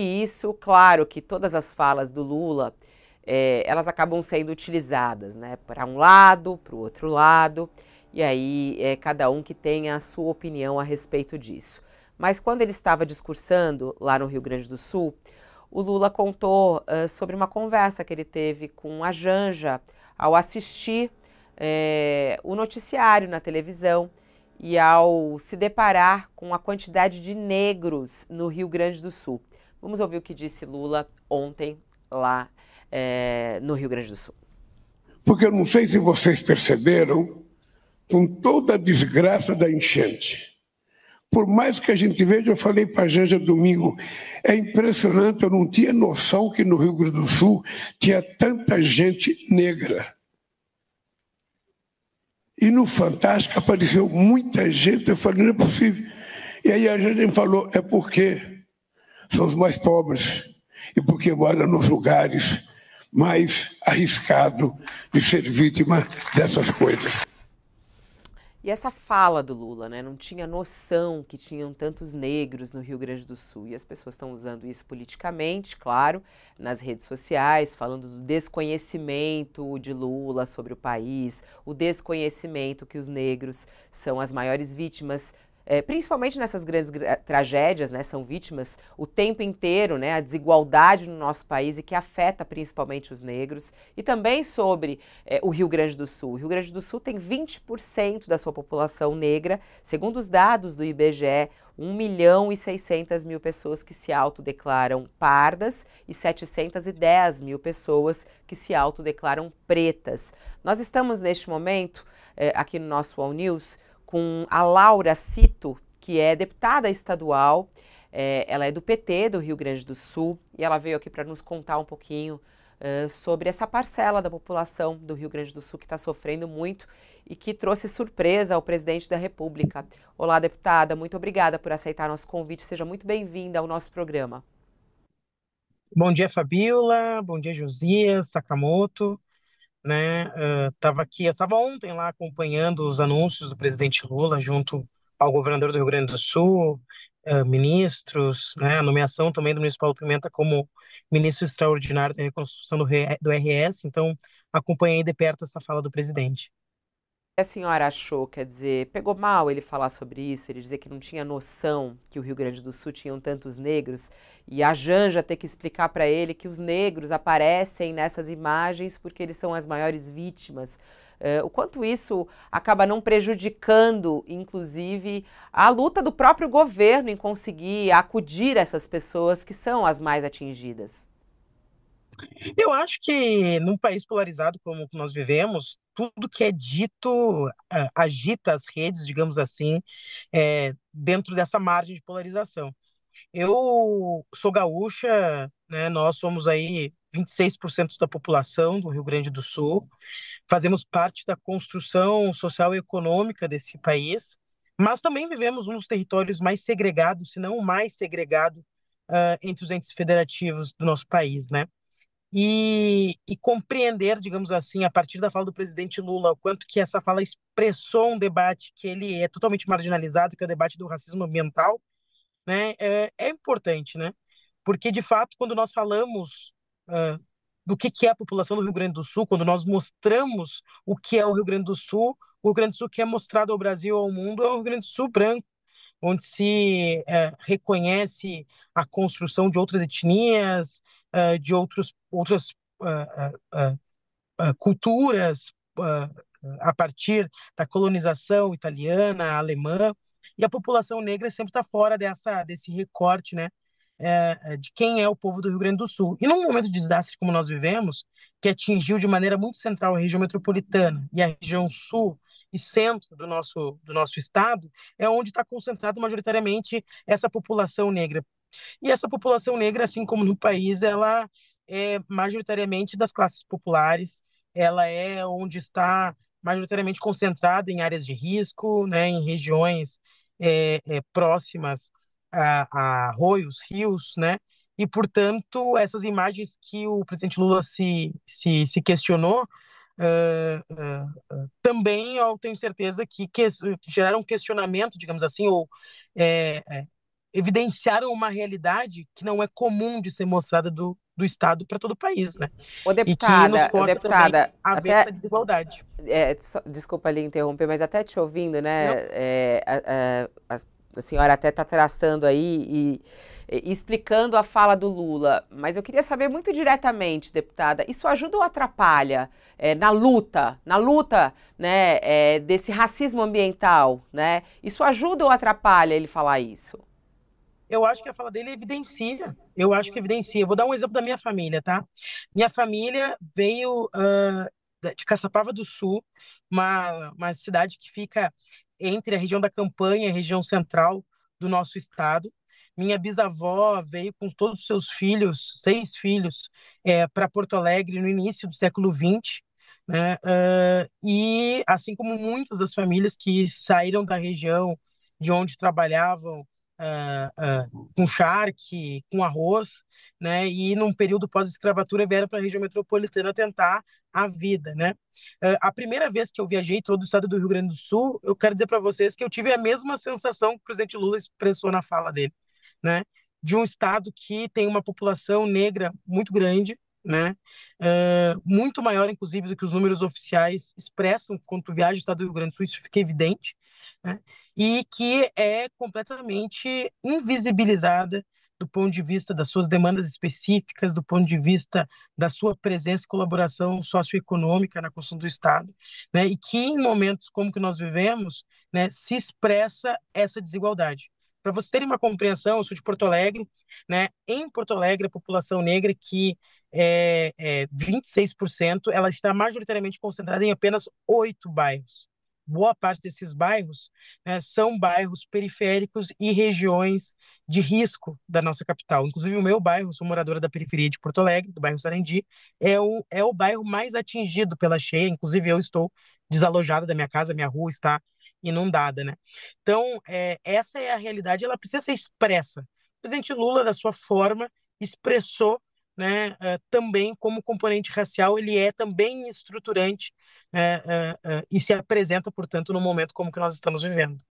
E isso, claro, que todas as falas do Lula, é, elas acabam sendo utilizadas, né, para um lado, para o outro lado, e aí é cada um que tem a sua opinião a respeito disso. Mas quando ele estava discursando lá no Rio Grande do Sul, o Lula contou uh, sobre uma conversa que ele teve com a Janja ao assistir é, o noticiário na televisão e ao se deparar com a quantidade de negros no Rio Grande do Sul. Vamos ouvir o que disse Lula ontem lá é, no Rio Grande do Sul. Porque eu não sei se vocês perceberam, com toda a desgraça da enchente, por mais que a gente veja, eu falei para a Janja domingo, é impressionante, eu não tinha noção que no Rio Grande do Sul tinha tanta gente negra. E no Fantástico apareceu muita gente, eu falei, não é possível. E aí a Janja me falou, é porque são os mais pobres e porque moram nos lugares mais arriscados de ser vítima dessas coisas. E essa fala do Lula, né? Não tinha noção que tinham tantos negros no Rio Grande do Sul. E as pessoas estão usando isso politicamente, claro, nas redes sociais, falando do desconhecimento de Lula sobre o país, o desconhecimento que os negros são as maiores vítimas é, principalmente nessas grandes tragédias, né, são vítimas o tempo inteiro, né, a desigualdade no nosso país e que afeta principalmente os negros, e também sobre é, o Rio Grande do Sul. O Rio Grande do Sul tem 20% da sua população negra, segundo os dados do IBGE, 1 milhão e 600 mil pessoas que se autodeclaram pardas e 710 mil pessoas que se autodeclaram pretas. Nós estamos neste momento, é, aqui no nosso All News, com a Laura Cito, que é deputada estadual, é, ela é do PT do Rio Grande do Sul e ela veio aqui para nos contar um pouquinho uh, sobre essa parcela da população do Rio Grande do Sul que está sofrendo muito e que trouxe surpresa ao presidente da República. Olá, deputada, muito obrigada por aceitar nosso convite, seja muito bem-vinda ao nosso programa. Bom dia, Fabiola, bom dia, Josias, Sakamoto né? Estava uh, aqui, eu estava ontem lá acompanhando os anúncios do presidente Lula junto ao governador do Rio Grande do Sul, uh, ministros, né? A nomeação também do ministro Paulo Pimenta como ministro extraordinário da reconstrução do, do RS. Então, acompanhei de perto essa fala do presidente a senhora achou, quer dizer, pegou mal ele falar sobre isso, ele dizer que não tinha noção que o Rio Grande do Sul tinha tantos negros e a Janja ter que explicar para ele que os negros aparecem nessas imagens porque eles são as maiores vítimas. Uh, o quanto isso acaba não prejudicando, inclusive, a luta do próprio governo em conseguir acudir essas pessoas que são as mais atingidas. Eu acho que num país polarizado como nós vivemos, tudo que é dito ah, agita as redes, digamos assim, é, dentro dessa margem de polarização. Eu sou gaúcha, né, nós somos aí 26% da população do Rio Grande do Sul, fazemos parte da construção social e econômica desse país, mas também vivemos um dos territórios mais segregados, se não o mais segregado, uh, entre os entes federativos do nosso país, né? e, e, compreender, digamos assim, a partir da fala do presidente Lula, o quanto que essa fala expressou um debate que ele é totalmente marginalizado, que é o debate do racismo ambiental, né, é, é importante, né? Porque, de fato, quando nós falamos uh, do que, que é a população do Rio Grande do Sul, quando nós mostramos o que é o Rio Grande do Sul, o Rio Grande do Sul que é mostrado ao Brasil, ao mundo, é o Rio Grande do Sul branco, onde se é, reconhece a construção de outras etnias, uh, de outros, outras uh, culturas a partir da colonização italiana, alemã, e a população negra sempre está fora dessa, desse recorte né, de quem é o povo do Rio Grande do Sul. E num momento de desastre como nós vivemos, que atingiu de maneira muito central a região metropolitana e a região sul e centro do nosso, do nosso estado, é onde está concentrado majoritariamente essa população negra, e essa população negra, assim como no país, ela é majoritariamente das classes populares, ela é onde está majoritariamente concentrada em áreas de risco, né, em regiões é, é, próximas a, a arroios, rios, né, e, portanto, essas imagens que o presidente Lula se, se, se questionou, uh, uh, uh, também eu tenho certeza que, que, geraram questionamento, digamos assim, ou é, é evidenciaram uma realidade que não é comum de ser mostrada do, do Estado para todo o país, né? deputada, e que deputada, a até, essa desigualdade. É, só, desculpa ali interromper, mas até te ouvindo, né? É, a, a, a, senhora até está traçando aí e, e explicando a fala do Lula, mas eu queria saber muito diretamente, deputada, isso ajuda ou atrapalha é, na luta, na luta, né, é, desse racismo ambiental, né? Isso ajuda ou atrapalha ele falar isso? eu acho que a fala dele evidencia. Eu acho que evidencia. Vou dar um exemplo da minha família, tá? Minha família veio uh, de Caçapava do Sul, uma, uma cidade que fica entre a região da Campanha e a região central do nosso estado. Minha bisavó veio com todos os seus filhos, seis filhos, é, para Porto Alegre no início do século XX. Né? Uh, e assim como muitas das famílias que saíram da região de onde trabalhavam uh, com charque, com arroz, né? E num período pós-escravatura vieram para a região metropolitana tentar a vida, né? Uh, a primeira vez que eu viajei todo o estado do Rio Grande do Sul, eu quero dizer para vocês que eu tive a mesma sensação que o presidente Lula expressou na fala dele, né? De um estado que tem uma população negra muito grande, né? Eh, muito maior, inclusive, do que os números oficiais expressam quando viaja o estado do Rio Grande do Sul, isso fica evidente, né? E que é completamente invisibilizada do ponto de vista das suas demandas específicas, do ponto de vista da sua presença e colaboração socioeconômica na construção do Estado, né? e que em momentos como que nós vivemos, né, se expressa essa desigualdade. Para vocês terem uma compreensão, eu sou de Porto Alegre, né? em Porto Alegre, a população negra que é, é, 26%, ela está majoritariamente concentrada em apenas oito bairros. Boa parte desses bairros né, são bairros periféricos e regiões de risco da nossa capital. Inclusive, o meu bairro, sou moradora da periferia de Porto Alegre, do bairro Sarandi, é o, é o bairro mais atingido pela cheia. Inclusive, eu estou desalojada da minha casa, minha rua está inundada. Né? Então, é, essa é a realidade, ela precisa ser expressa. O presidente Lula, da sua forma, expressou né, eh, também como componente racial, ele é também estruturante né, eh, eh, e se apresenta, portanto, no momento como que nós estamos vivendo.